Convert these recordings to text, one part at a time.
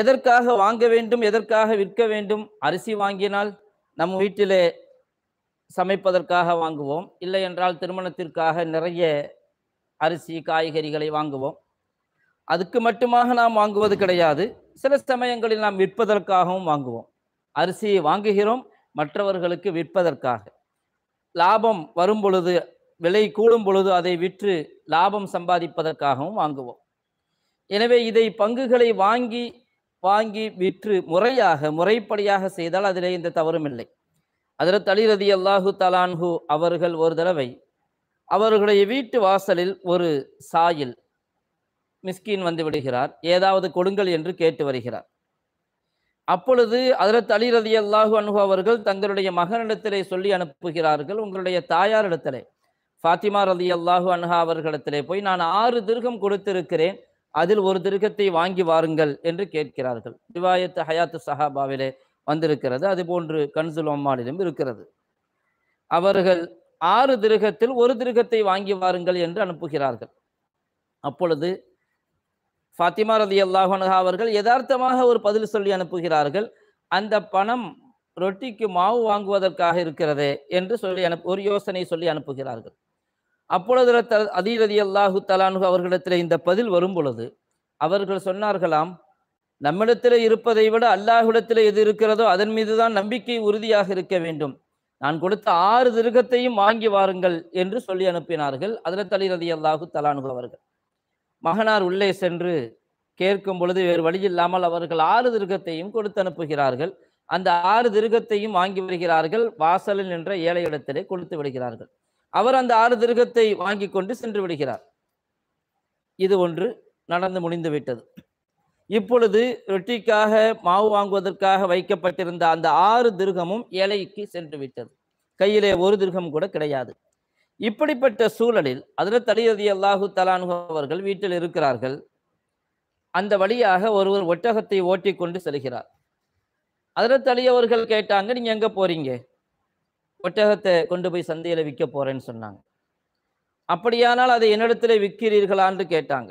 எதற்காக வாங்க வேண்டும் எதற்காக விற்க வேண்டும் அரிசி வாங்கினால் நம் வீட்டிலே சமைப்பதற்காக வாங்குவோம் இல்லை என்றால் திருமணத்திற்காக நிறைய அரிசி காய்கறிகளை வாங்குவோம் அதுக்கு மட்டுமாக நாம் வாங்குவது கிடையாது சில சமயங்களில் நாம் விற்பதற்காகவும் வாங்குவோம் அரிசியை வாங்குகிறோம் மற்றவர்களுக்கு விற்பதற்காக லாபம் வரும் பொழுது விலை கூடும் பொழுது அதை விற்று லாபம் சம்பாதிப்பதற்காகவும் வாங்குவோம் எனவே இதை பங்குகளை வாங்கி வாங்கி விற்று முறையாக முறைப்படியாக செய்தால் அதிலே இந்த தவறும் இல்லை அதில் தலிரதி அல்லாஹு தலான்ஹு அவர்கள் ஒரு தடவை அவர்களுடைய வீட்டு வாசலில் ஒரு சாயில் மிஸ்கின் வந்து விடுகிறார் ஏதாவது கொடுங்கள் என்று கேட்டு வருகிறார் அப்பொழுது அதரத் தளிரதி அல்லாஹு அனுகு அவர்கள் தங்களுடைய மகனிடத்திலே சொல்லி அனுப்புகிறார்கள் உங்களுடைய தாயாரிடத்திலே ஃபாத்திமா ரதி அல்லாஹு அனுகா அவர்களிடத்திலே போய் நான் ஆறு திருகம் கொடுத்திருக்கிறேன் அதில் ஒரு திருக்கத்தை வாங்கி வாருங்கள் என்று கேட்கிறார்கள் ரிவாயத்து ஹயாத்து சஹாபாவிலே வந்திருக்கிறது அதுபோன்று கன்சுல் அம்மாளிலும் இருக்கிறது அவர்கள் ஆறு திருகத்தில் ஒரு திருகத்தை வாங்கி வாருங்கள் என்று அனுப்புகிறார்கள் அப்பொழுது ஃபாத்திமா ரதி அல்லாஹனஹா அவர்கள் யதார்த்தமாக ஒரு பதில் சொல்லி அனுப்புகிறார்கள் அந்த பணம் ரொட்டிக்கு மாவு வாங்குவதற்காக இருக்கிறதே என்று சொல்லி அனுப்பு ஒரு யோசனை சொல்லி அனுப்புகிறார்கள் அப்பொழுது அதீரதி அல்லாஹு தலானு அவர்களிடத்தில் இந்த பதில் வரும் பொழுது அவர்கள் சொன்னார்களாம் நம்மிடத்தில் இருப்பதை விட அல்லாஹுடத்தில் எது இருக்கிறதோ அதன் மீதுதான் நம்பிக்கை உறுதியாக இருக்க வேண்டும் நான் கொடுத்த ஆறு திருகத்தையும் வாங்கி வாருங்கள் என்று சொல்லி அனுப்பினார்கள் அதில் தலிரதி அல்லாஹு தலானு அவர்கள் மகனார் உள்ளே சென்று கேட்கும் பொழுது வேறு வழி இல்லாமல் அவர்கள் ஆறு திருகத்தையும் கொடுத்து அனுப்புகிறார்கள் அந்த ஆறு திருகத்தையும் வாங்கி வருகிறார்கள் வாசலில் நின்ற ஏழை இடத்திலே கொடுத்து விடுகிறார்கள் அவர் அந்த ஆறு திருகத்தை வாங்கி கொண்டு சென்று விடுகிறார் இது ஒன்று நடந்து முடிந்து விட்டது இப்பொழுது ரொட்டிக்காக மாவு வாங்குவதற்காக வைக்கப்பட்டிருந்த அந்த ஆறு திருகமும் ஏழைக்கு சென்று விட்டது கையிலே ஒரு திருகம் கூட கிடையாது இப்படிப்பட்ட சூழலில் அதில் தலியதி அல்லாஹு தலானு அவர்கள் வீட்டில் இருக்கிறார்கள் அந்த வழியாக ஒருவர் ஒட்டகத்தை ஓட்டி கொண்டு செல்கிறார் அதில் தலியவர்கள் கேட்டாங்க நீங்கள் எங்கே போறீங்க ஒட்டகத்தை கொண்டு போய் சந்தையில் விற்க போகிறேன்னு சொன்னாங்க அப்படியானால் அதை என்னிடத்துல விற்கிறீர்களான்னு கேட்டாங்க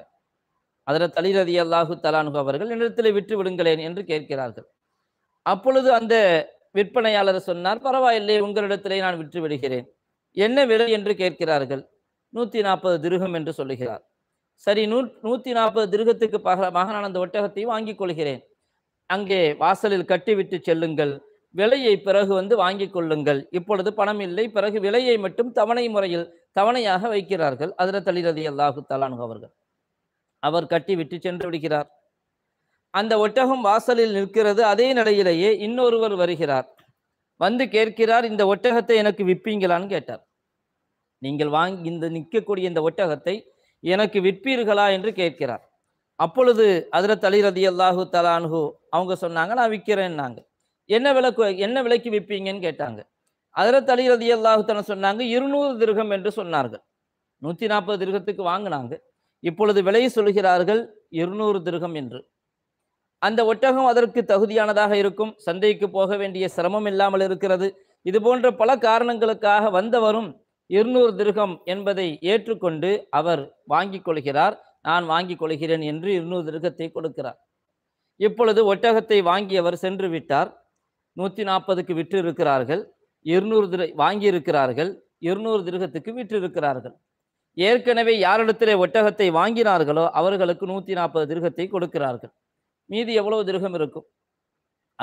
அதில் தலிரதி அல்லாஹு தலானு அவர்கள் என்னிடத்தில் விற்று விடுங்களேன் என்று கேட்கிறார்கள் அப்பொழுது அந்த விற்பனையாளர் சொன்னார் பரவாயில்லை உங்களிடத்திலே நான் விற்று விடுகிறேன் என்ன விலை என்று கேட்கிறார்கள் நூற்றி நாற்பது திருகம் என்று சொல்லுகிறார் சரி நூ நூற்றி நாற்பது திருகத்துக்கு பக மகனான அந்த ஒட்டகத்தை வாங்கிக் கொள்கிறேன் அங்கே வாசலில் கட்டிவிட்டு செல்லுங்கள் விலையை பிறகு வந்து வாங்கி கொள்ளுங்கள் இப்பொழுது பணம் இல்லை பிறகு விலையை மட்டும் தவணை முறையில் தவணையாக வைக்கிறார்கள் அதில் தலிரதி அல்லாஹு தலானு அவர்கள் அவர் கட்டி விட்டு சென்று விடுகிறார் அந்த ஒட்டகம் வாசலில் நிற்கிறது அதே நிலையிலேயே இன்னொருவர் வருகிறார் வந்து கேட்கிறார் இந்த ஒட்டகத்தை எனக்கு விற்பீங்களான்னு கேட்டார் நீங்கள் வாங்கி இந்த நிற்கக்கூடிய இந்த ஒட்டகத்தை எனக்கு விற்பீர்களா என்று கேட்கிறார் அப்பொழுது அதில் தலிரதி அல்லாஹு தலான்ஹு அவங்க சொன்னாங்க நான் விற்கிறேன்னாங்க என்ன விளக்கு என்ன விலைக்கு விற்பீங்கன்னு கேட்டாங்க அதில் தலி ரதி அல்லாஹுத்தன சொன்னாங்க இருநூறு திருகம் என்று சொன்னார்கள் நூற்றி நாற்பது திருகத்துக்கு வாங்கினாங்க இப்பொழுது விலையை சொல்கிறார்கள் இருநூறு திருகம் என்று அந்த ஒட்டகம் அதற்கு தகுதியானதாக இருக்கும் சந்தைக்கு போக வேண்டிய சிரமம் இல்லாமல் இருக்கிறது இது போன்ற பல காரணங்களுக்காக வந்தவரும் இருநூறு திருகம் என்பதை ஏற்றுக்கொண்டு அவர் வாங்கி கொள்கிறார் நான் வாங்கி கொள்கிறேன் என்று இருநூறு திருகத்தை கொடுக்கிறார் இப்பொழுது ஒட்டகத்தை வாங்கி அவர் சென்று விட்டார் நூற்றி நாற்பதுக்கு விற்று இருக்கிறார்கள் இருநூறு திரு வாங்கியிருக்கிறார்கள் இருநூறு திருகத்துக்கு விற்று இருக்கிறார்கள் ஏற்கனவே யாரிடத்திலே ஒட்டகத்தை வாங்கினார்களோ அவர்களுக்கு நூற்றி நாற்பது திருகத்தை கொடுக்கிறார்கள் மீதி எவ்வளவு திருகம் இருக்கும்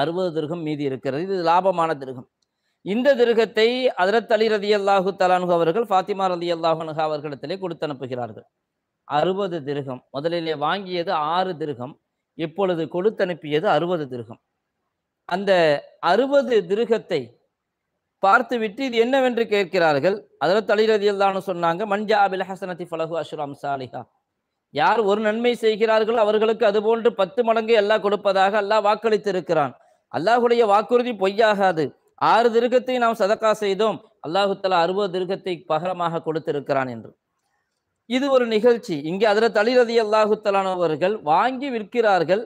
அறுபது திருகம் மீதி இருக்கிறது இது லாபமான திருகம் இந்த திருகத்தை அதரத் அலி ரதி அல்லாஹு தலானு அவர்கள் ஃபாத்திமா ரதி அல்லாஹு அவர்களிடத்திலே கொடுத்து அனுப்புகிறார்கள் அறுபது திருகம் முதலிலே வாங்கியது ஆறு திருகம் இப்பொழுது கொடுத்தனுப்பியது அறுபது திருகம் அந்த அறுபது திருகத்தை விட்டு இது என்னவென்று கேட்கிறார்கள் அதில் தலைரதியில் தான் சொன்னாங்க மஞ்சா அபில் ஹசனத்தி ஃபலஹு அஷ்ராம் சாலிஹா யார் ஒரு நன்மை செய்கிறார்களோ அவர்களுக்கு அதுபோன்று பத்து மடங்கு எல்லாம் கொடுப்பதாக அல்லாஹ் வாக்களித்து இருக்கிறான் அல்லாஹுடைய வாக்குறுதி பொய்யாகாது ஆறு திருகத்தை நாம் சதக்கா செய்தோம் அல்லாஹு தலா அறுபது திருகத்தை பகரமாக கொடுத்திருக்கிறான் என்று இது ஒரு நிகழ்ச்சி இங்கே அதில் தலிரதி அல்லாஹு தலானவர்கள் வாங்கி விற்கிறார்கள்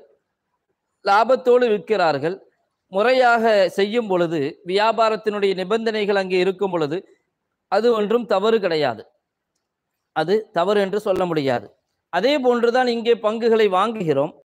லாபத்தோடு விற்கிறார்கள் முறையாக செய்யும் பொழுது வியாபாரத்தினுடைய நிபந்தனைகள் அங்கே இருக்கும் பொழுது அது ஒன்றும் தவறு கிடையாது அது தவறு என்று சொல்ல முடியாது அதே போன்றுதான் இங்கே பங்குகளை வாங்குகிறோம்